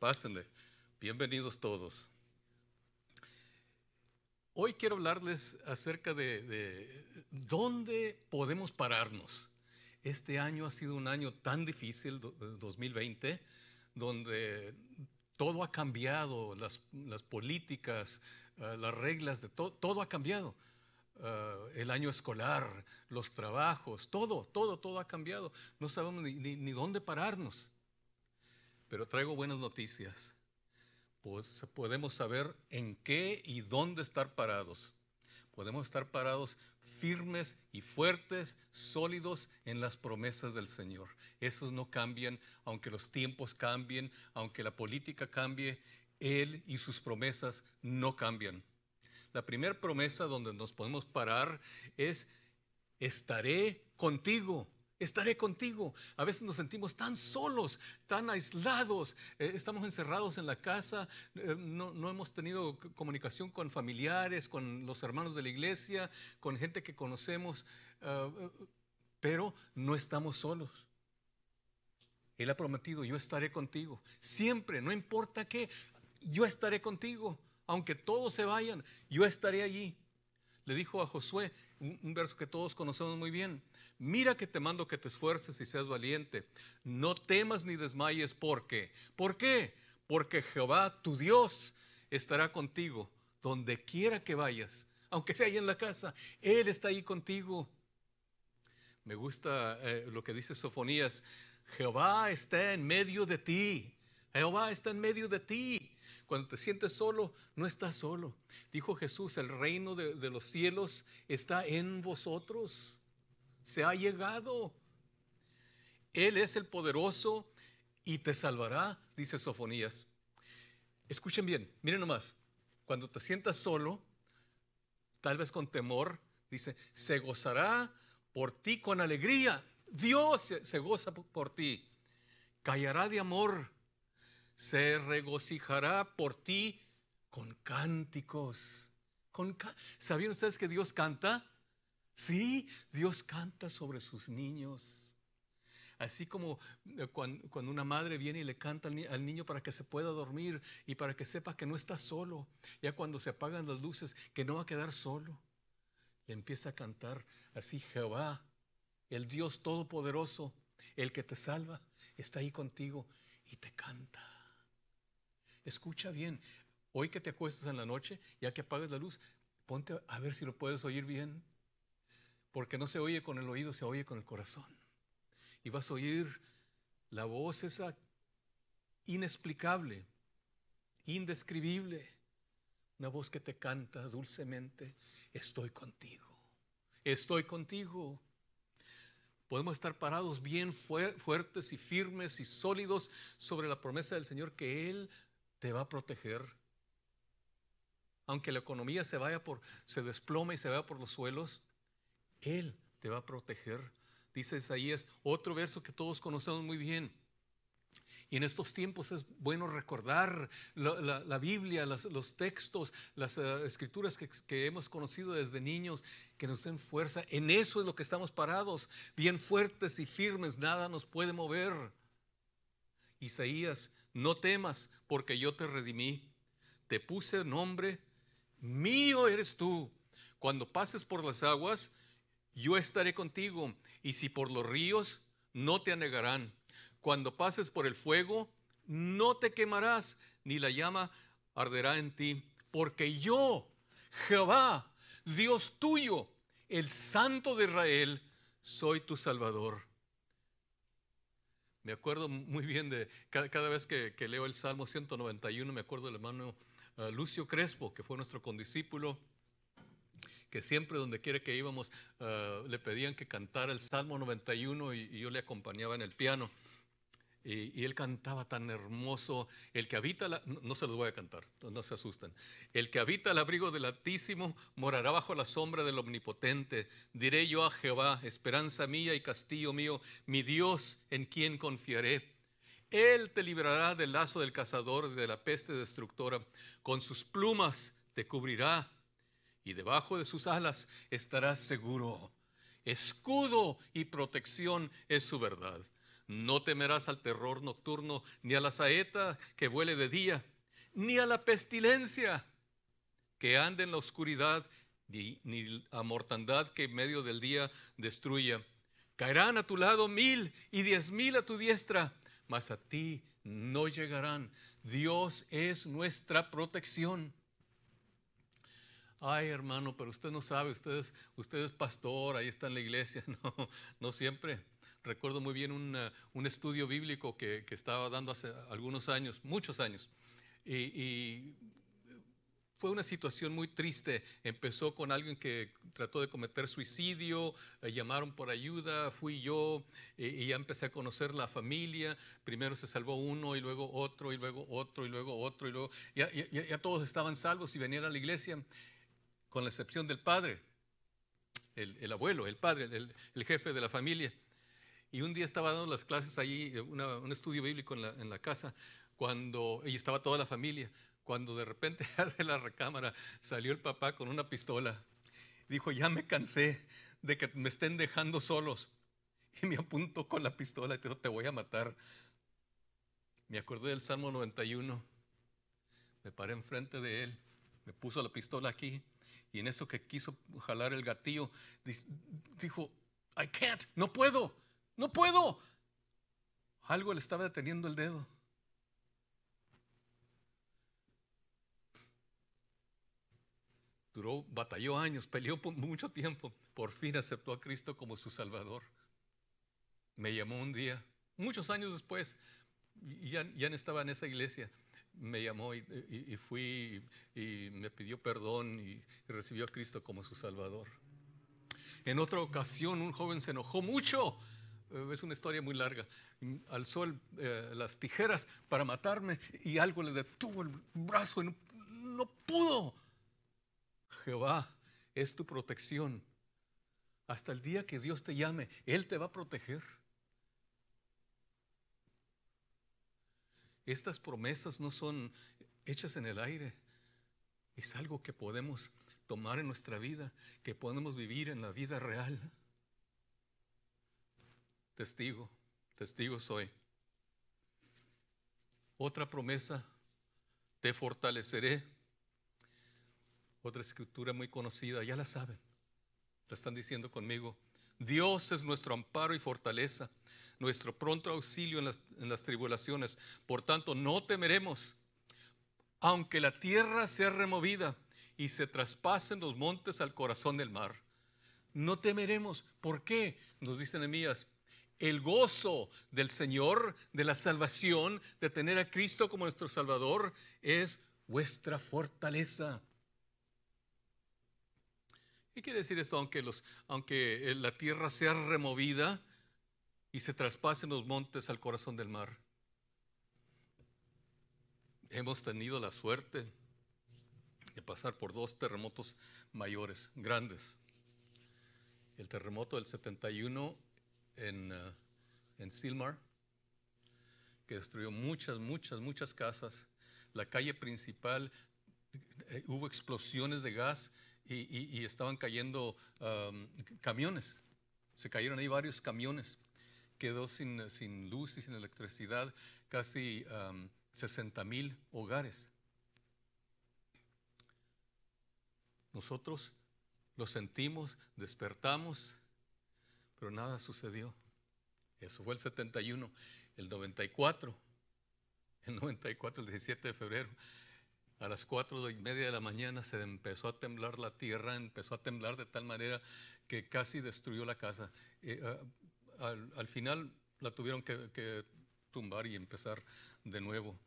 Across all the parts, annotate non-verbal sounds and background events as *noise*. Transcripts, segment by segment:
Pásenle. Bienvenidos todos. Hoy quiero hablarles acerca de, dónde podemos pararnos. Este año ha sido un año tan difícil, 2020, eh, donde todo ha cambiado, las, políticas, eh, las reglas, de todo, todo ha cambiado. Eh, el año escolar, los trabajos, todo, todo, todo ha cambiado. No sabemos ni dónde pararnos. Pero traigo buenas noticias. Pues podemos saber en qué y dónde estar parados. Podemos estar parados firmes y fuertes, sólidos en las promesas del Señor. Esos no cambian, aunque los tiempos cambien, aunque la política cambie, Él y sus promesas no cambian. La primera promesa donde nos podemos parar es, estaré contigo Estaré contigo. A veces nos sentimos tan solos, tan aislados. Eh, estamos encerrados en la casa, eh, no, hemos tenido comunicación con familiares, con los hermanos de la iglesia, con gente que conocemos, ah, pero no estamos solos. Él ha prometido, yo estaré contigo. Siempre, no importa qué, yo estaré contigo. Aunque todos se vayan, yo estaré allí le dijo a Josué, un verso que todos conocemos muy bien, mira que te mando que te esfuerces y seas valiente, no temas ni desmayes, ¿por qué? ¿Por qué? Porque Jehová, tu Dios, estará contigo donde quiera que vayas, aunque sea ahí en la casa, Él está ahí contigo. Me gusta eh, lo que dice Sofonías, Jehová está en medio de ti Jehová está en medio de ti. Cuando te sientes solo, no estás solo. Dijo Jesús, el reino de, los cielos está en vosotros. Se ha llegado. Él es el poderoso y te salvará, dice Sofonías. Escuchen bien, miren nomás. Cuando te sientas solo, tal vez con temor, dice, se gozará por ti con alegría. Dios se goza por ti. Callará de amor se regocijará por ti con cánticos. ¿Sabían ustedes que Dios canta? Sí, Dios canta sobre sus niños. Así como eh, cuando una madre viene y le canta al niño para que se pueda dormir y para que sepa que no está solo, ya cuando se apagan las luces, que no va a quedar solo, le empieza a cantar así Jehová, el Dios Todopoderoso, el que te salva, está ahí contigo y te canta. Escucha bien. Hoy que te acuestas en la noche, ya que apagues la luz, ponte a ver si lo puedes oír bien. Porque no se oye con el oído, se oye con el corazón. Y vas a oír la voz esa inexplicable, indescribible. Una voz que te canta dulcemente, estoy contigo, estoy contigo. Podemos estar parados bien fuertes y firmes y sólidos sobre la promesa del Señor que Él te va a proteger. Aunque la economía se vaya por, se desplome y se vaya por los suelos, Él te va a proteger. Dice Isaías, otro verso que todos conocemos muy bien. Y en estos tiempos es bueno recordar la, Biblia, los textos, las eh, escrituras que, que, hemos conocido desde niños, que nos den fuerza. En eso es lo que estamos parados, bien fuertes y firmes, nada nos puede mover. Isaías no temas, porque yo te redimí. Te puse nombre, mío eres tú. Cuando pases por las aguas, yo estaré contigo, y si por los ríos, no te anegarán. Cuando pases por el fuego, no te quemarás, ni la llama arderá en ti, porque yo, Jehová, Dios tuyo, el Santo de Israel, soy tu Salvador. Me acuerdo muy bien de cada, vez que, leo el Salmo 191, me acuerdo del hermano eh, Lucio Crespo, que fue nuestro condiscípulo, que siempre donde quiera que íbamos eh, le pedían que cantara el Salmo 91 y, yo le acompañaba en el piano y él cantaba tan hermoso, el que habita, no, se los voy a cantar, no, se asustan, el que habita el abrigo del Altísimo morará bajo la sombra del Omnipotente, diré yo a Jehová, esperanza mía y castillo mío, mi Dios en quien confiaré. Él te librará del lazo del cazador y de la peste destructora, con sus plumas te cubrirá y debajo de sus alas estarás seguro. Escudo y protección es su verdad. No temerás al terror nocturno, ni a la saeta que vuele de día, ni a la pestilencia que ande en la oscuridad, ni, a mortandad que en medio del día destruya. Caerán a tu lado mil y diez mil a tu diestra, mas a ti no llegarán. Dios es nuestra protección. Ay, hermano, pero usted no sabe, usted es, usted pastor, ahí está en la iglesia. *laughs* No, no siempre. Recuerdo muy bien un estudio bíblico que, estaba dando hace algunos años, muchos años, y, fue una situación muy triste. Empezó con alguien que trató de cometer suicidio, eh, llamaron por ayuda, fui yo eh, y ya empecé a conocer la familia. Primero se salvó uno y luego otro y luego otro y luego otro y luego... Ya, ya, todos estaban salvos y venían a la iglesia, con la excepción del padre, el, abuelo, el padre, el, el jefe de la familia. Y un día estaba dando las clases allí, eh, un estudio bíblico en la, casa, cuando, y estaba toda la familia, cuando de repente *laughs* de la recámara salió el papá con una pistola. Dijo, ya me cansé de que me estén dejando solos. *laughs* Y me apuntó con la pistola y dijo, te voy a matar. Me acordé del Salmo 91. Me paré enfrente de él, me puso la pistola aquí y en eso que quiso jalar el gatillo, dijo, I can't, no puedo. No puedo. Algo le estaba deteniendo el dedo. Duró, batalló años, peleó por mucho tiempo. Por fin aceptó a Cristo como su Salvador. Me llamó un día, muchos años después, ya, ya no estaba en esa iglesia. Me llamó y, fui y, me pidió perdón y recibió a Cristo como su Salvador. En otra ocasión un joven se enojó mucho eh, es una historia muy larga, alzó eh, las tijeras para matarme y algo le detuvo el brazo y no pudo. Jehová es tu protección. Hasta el día que Dios te llame, Él te va a proteger. Estas promesas no son hechas en el aire, es algo que podemos tomar en nuestra vida, que podemos vivir en la vida real testigo, testigo soy. Otra promesa, te fortaleceré. Otra escritura muy conocida, ya la saben, la están diciendo conmigo. Dios es nuestro amparo y fortaleza, nuestro pronto auxilio en las, tribulaciones. Por tanto, no temeremos, aunque la tierra sea removida y se traspasen los montes al corazón del mar. No temeremos. ¿Por qué? Nos dice Nehemías el gozo del Señor, de la salvación, de tener a Cristo como nuestro Salvador, es vuestra fortaleza. ¿Qué quiere decir esto? Aunque, los, aunque eh, la tierra sea removida y se traspasen los montes al corazón del mar. Hemos tenido la suerte de pasar por dos terremotos mayores, grandes. El terremoto del 71 eh, en, Silmar, que destruyó muchas, muchas, muchas casas. La calle principal, eh, eh, hubo explosiones de gas y, estaban cayendo camiones. Se cayeron ahí varios camiones. Quedó sin, sin luz y sin electricidad casi 60.000 60 mil hogares. Nosotros lo sentimos, despertamos pero nada sucedió. Eso fue el 71, el 94, el 94, el 17 de febrero. A las cuatro y media de la mañana se empezó a temblar la tierra, empezó a temblar de tal manera que casi destruyó la casa. Eh, ah, al, final la tuvieron que, que tumbar y empezar de nuevo.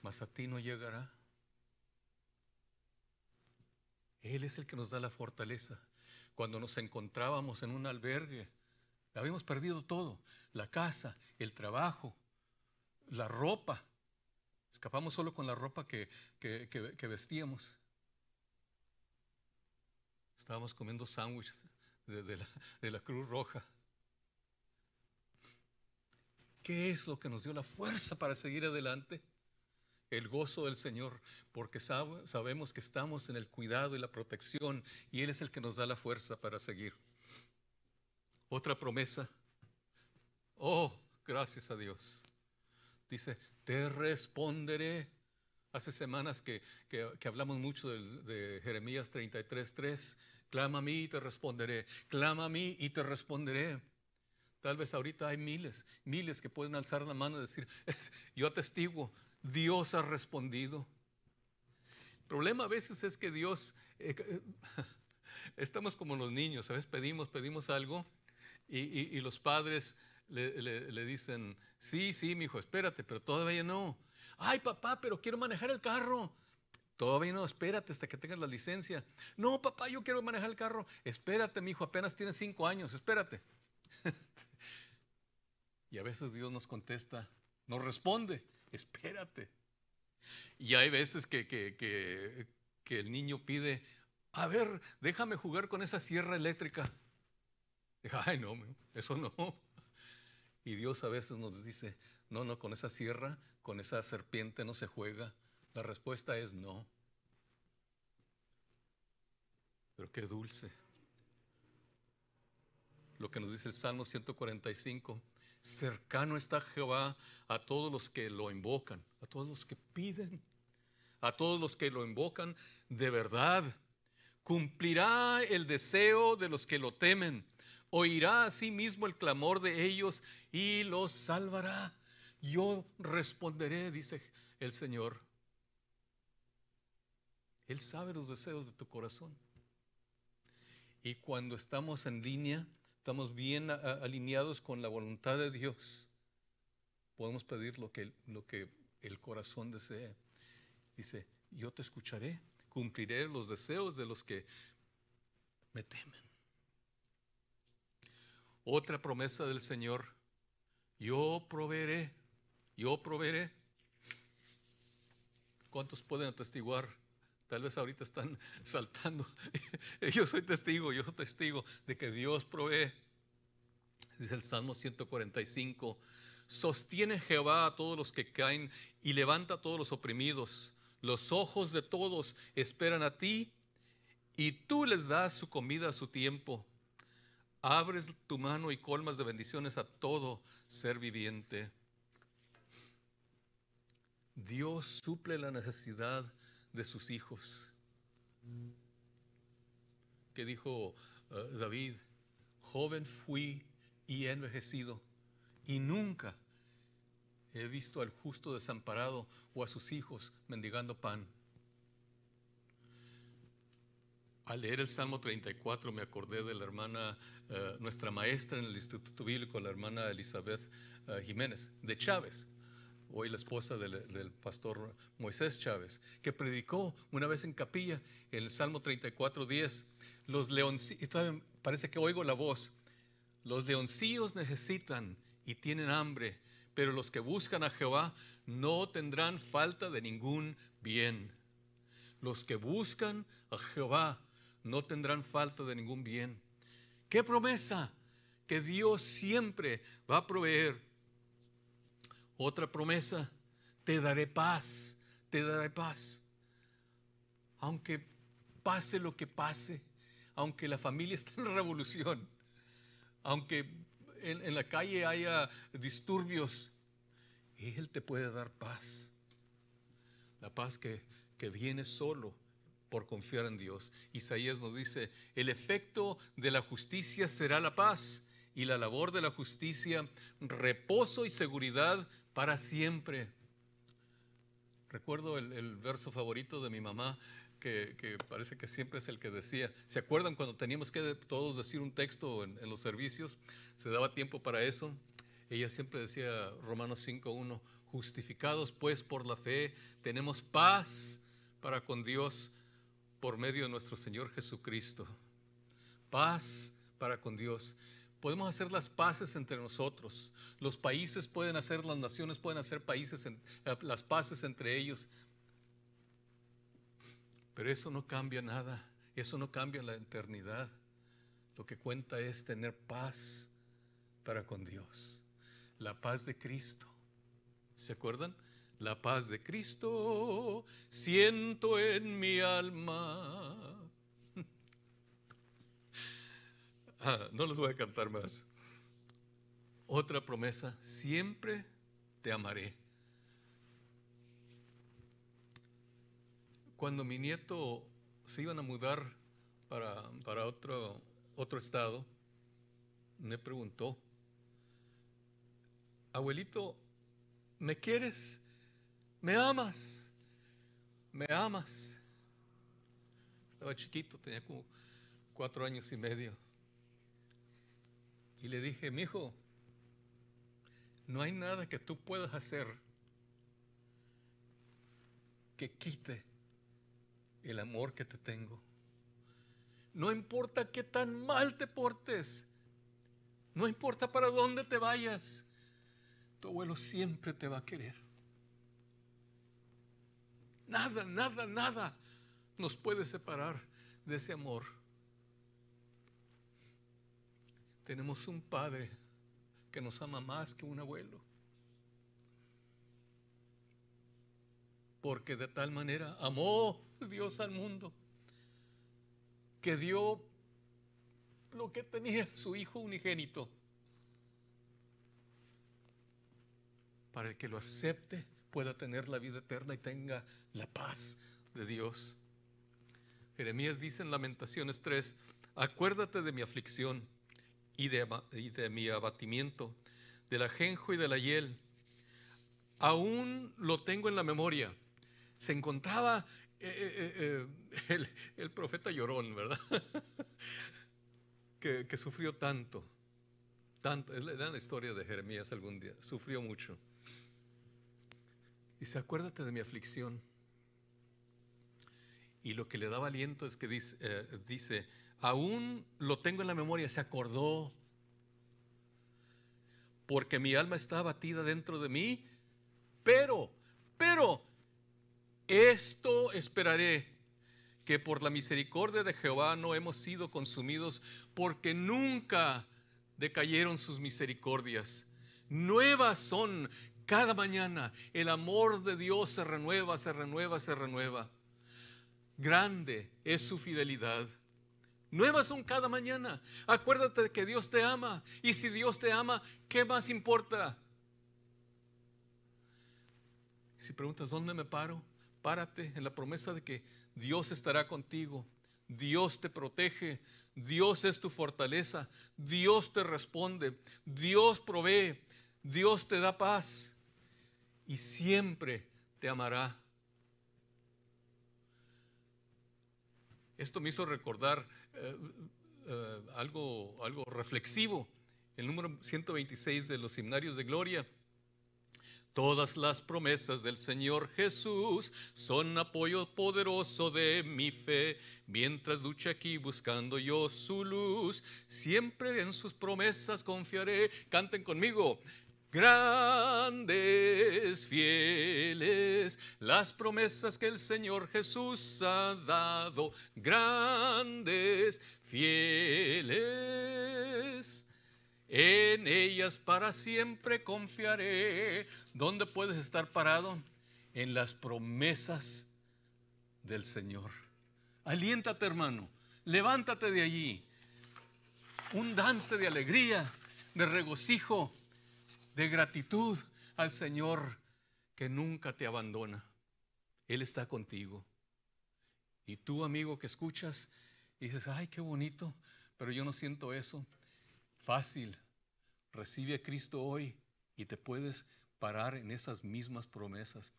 Mas a ti no llegará. Él es el que nos da la fortaleza cuando nos encontrábamos en un albergue. Habíamos perdido todo, la casa, el trabajo, la ropa. Escapamos solo con la ropa que, vestíamos. Estábamos comiendo sándwiches de, de, la, de la Cruz Roja. ¿Qué es lo que nos dio la fuerza para seguir adelante? el gozo del Señor, porque sabemos que estamos en el cuidado y la protección y Él es el que nos da la fuerza para seguir. Otra promesa. Oh, gracias a Dios. Dice, te responderé. Hace semanas que, hablamos mucho de, de Jeremías 33.3. Clama a mí y te responderé. Clama a mí y te responderé. Tal vez ahorita hay miles, miles que pueden alzar la mano y decir, *laughs* yo testigo. Dios ha respondido. El problema a veces es que Dios, eh, *laughs* estamos como los niños, a veces pedimos, pedimos algo y, los padres le, le, dicen, sí, sí, mi hijo, espérate, pero todavía no. Ay, papá, pero quiero manejar el carro. Todavía no, espérate hasta que tengas la licencia. No, papá, yo quiero manejar el carro. Espérate, mi hijo, apenas tienes cinco años, espérate. *laughs* y a veces Dios nos contesta, nos responde, espérate. Y hay veces que, que, el niño pide, a ver, déjame jugar con esa sierra eléctrica. Ay, no, eso no. Y Dios a veces nos dice, no, no, con esa sierra, con esa serpiente no se juega. La respuesta es no. Pero qué dulce. Lo que nos dice el Salmo 145 Cercano está Jehová a todos los que lo invocan, a todos los que piden, a todos los que lo invocan de verdad. Cumplirá el deseo de los que lo temen. Oirá a sí mismo el clamor de ellos y los salvará. Yo responderé, dice el Señor. Él sabe los deseos de tu corazón. Y cuando estamos en línea, estamos bien alineados con la voluntad de Dios, podemos pedir lo que, lo que el corazón desee. Dice, yo te escucharé, cumpliré los deseos de los que me temen. Otra promesa del Señor, yo proveeré, yo proveeré. ¿Cuántos pueden atestiguar Tal vez ahorita están *laughs* saltando. *laughs* yo soy testigo, yo soy testigo de que Dios provee. Dice el Salmo 145, sostiene Jehová a todos los que caen y levanta a todos los oprimidos. Los ojos de todos esperan a ti y tú les das su comida a su tiempo. Abres tu mano y colmas de bendiciones a todo ser viviente. Dios suple la necesidad de sus hijos. Que dijo eh, David, joven fui y he envejecido y nunca he visto al justo desamparado o a sus hijos mendigando pan. Al leer el Salmo 34 me acordé de la hermana, eh, nuestra maestra en el Instituto Bíblico, la hermana Elizabeth eh, Jiménez, de Chávez, hoy la esposa del, pastor Moisés Chávez, que predicó una vez en capilla el Salmo 34, 10. Los leoncillos, parece que oigo la voz, los leoncillos necesitan y tienen hambre, pero los que buscan a Jehová no tendrán falta de ningún bien. Los que buscan a Jehová no tendrán falta de ningún bien. ¡Qué promesa! Que Dios siempre va a proveer otra promesa, te daré paz, te daré paz. Aunque pase lo que pase, aunque la familia *laughs* esté en revolución, aunque en, la calle haya disturbios, Él te puede dar paz. La paz que, que viene solo por confiar en Dios. Isaías nos dice, el efecto de la justicia será la paz y la labor de la justicia, reposo y seguridad para siempre. Recuerdo el, verso favorito de mi mamá, que, parece que siempre es el que decía. ¿Se acuerdan cuando teníamos que todos decir un texto en, en los servicios? Se daba tiempo para eso. Ella siempre decía, Romanos 5.1, justificados pues por la fe, tenemos paz para con Dios por medio de nuestro Señor Jesucristo. Paz para con Dios. Podemos hacer las paces entre nosotros. Los países pueden hacer, las naciones pueden hacer países eh, las paces entre ellos. Pero eso no cambia nada. Eso no cambia la eternidad. Lo que cuenta es tener paz para con Dios. La paz de Cristo. ¿Se acuerdan? La paz de Cristo siento en mi alma *laughs* no los voy a cantar más. Otra promesa, siempre te amaré. Cuando mi nieto se iban a mudar para, para otro, otro estado, me preguntó, abuelito, ¿me quieres? ¿Me amas? ¿Me amas? Estaba chiquito, tenía como cuatro años y medio. Y le dije, mi hijo, no hay nada que tú puedas hacer que quite el amor que te tengo. No importa qué tan mal te portes, no importa para dónde te vayas, tu abuelo siempre te va a querer. Nada, nada, nada nos puede separar de ese amor Tenemos un Padre que nos ama más que un abuelo. Porque de tal manera amó Dios al mundo que dio lo que tenía su Hijo unigénito para el que lo acepte pueda tener la vida eterna y tenga la paz de Dios. Jeremías dice en Lamentaciones 3, acuérdate de mi aflicción y de, mi abatimiento, del ajenjo y de la hiel. Aún lo tengo en la memoria. Se encontraba eh, eh, eh, el, profeta llorón, ¿verdad? *laughs* que, sufrió tanto, tanto. Es la, historia de Jeremías algún día. Sufrió mucho. y Dice, acuérdate de mi aflicción. Y lo que le daba aliento es que dice, dice Aún lo tengo en la memoria, se acordó. Porque mi alma está abatida dentro de mí. Pero, pero, esto esperaré, que por la misericordia de Jehová no hemos sido consumidos, porque nunca decayeron sus misericordias. Nuevas son cada mañana. El amor de Dios se renueva, se renueva, se renueva. Grande es su fidelidad. Nuevas son cada mañana. Acuérdate de que Dios te ama. Y si Dios te ama, ¿qué más importa? Si preguntas, ¿dónde me paro? Párate en la promesa de que Dios estará contigo. Dios te protege. Dios es tu fortaleza. Dios te responde. Dios provee. Dios te da paz. Y siempre te amará. Esto me hizo recordar eh, eh, algo, algo reflexivo, el número 126 de los himnarios de gloria. Todas las promesas del Señor Jesús son apoyo poderoso de mi fe. Mientras luche aquí buscando yo su luz, siempre en sus promesas confiaré. Canten conmigo. Grandes, fieles, las promesas que el Señor Jesús ha dado. Grandes, fieles. En ellas para siempre confiaré. ¿Dónde puedes estar parado? En las promesas del Señor. Aliéntate, hermano. Levántate de allí. Un dance de alegría, de regocijo, de gratitud al Señor que nunca te abandona. Él está contigo. Y tú, amigo, que escuchas, dices, ay, qué bonito, pero yo no siento eso. Fácil, recibe a Cristo hoy y te puedes parar en esas mismas promesas.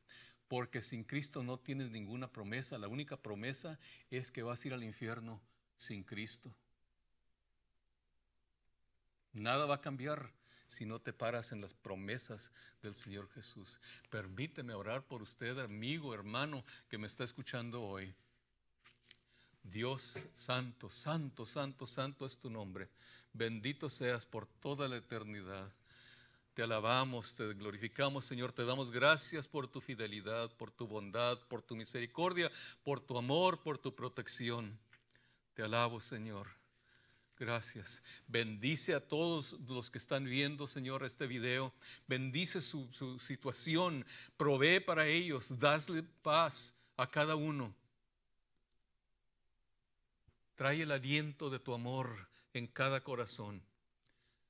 Porque sin Cristo no tienes ninguna promesa. La única promesa es que vas a ir al infierno sin Cristo. Nada va a cambiar si no te paras en las promesas del Señor Jesús. Permíteme orar por usted, amigo, hermano, que me está escuchando hoy. Dios santo, santo, santo, santo es tu nombre. Bendito seas por toda la eternidad. Te alabamos, te glorificamos, Señor. Te damos gracias por tu fidelidad, por tu bondad, por tu misericordia, por tu amor, por tu protección. Te alabo, Señor. Gracias. Bendice a todos los que están viendo, Señor, este video. Bendice su, situación. Provee para ellos. Dásle paz a cada uno. Trae el aliento de tu amor en cada corazón.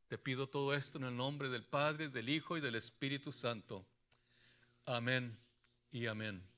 Te pido todo esto en el nombre del Padre, del Hijo y del Espíritu Santo. Amén y amén.